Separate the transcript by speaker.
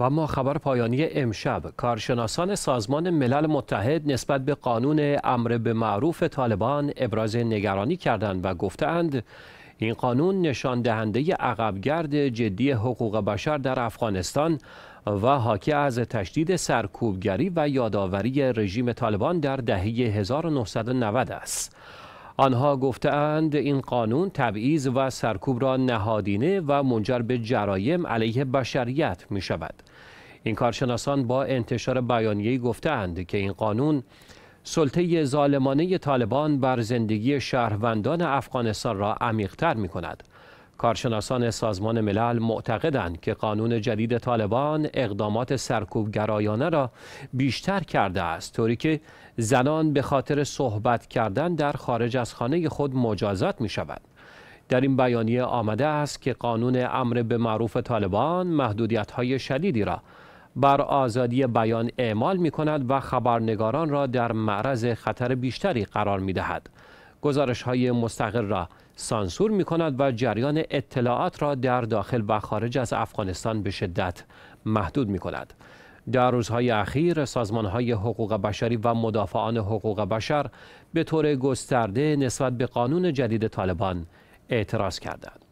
Speaker 1: و اما خبر پایانی امشب کارشناسان سازمان ملل متحد نسبت به قانون امر به معروف طالبان ابراز نگرانی کردند و گفتند این قانون نشان دهنده عقبگرد جدی حقوق بشر در افغانستان و حاکی از تشدید سرکوبگری و یادآوری رژیم طالبان در دهه 1990 است. آنها گفتهاند این قانون تبعیض و سرکوب را نهادینه و منجر به جرایم علیه بشریت می شود. این کارشناسان با انتشار بیانیه‌ای گفتند که این قانون سلطه ظالمانه طالبان بر زندگی شهروندان افغانستان را عمیق‌تر می کند. کارشناسان سازمان ملل معتقدند که قانون جدید طالبان اقدامات سرکوب گرایانه را بیشتر کرده است طوری که زنان به خاطر صحبت کردن در خارج از خانه خود مجازات می شود. در این بیانیه آمده است که قانون امر به معروف طالبان محدودیت های شدیدی را بر آزادی بیان اعمال می کند و خبرنگاران را در معرض خطر بیشتری قرار می دهد. گزارش های مستقل را سانسور می کند و جریان اطلاعات را در داخل و خارج از افغانستان به شدت محدود می کند. در روزهای اخیر سازمان های حقوق بشری و مدافعان حقوق بشر به طور گسترده نسبت به قانون جدید طالبان اعتراض کردند.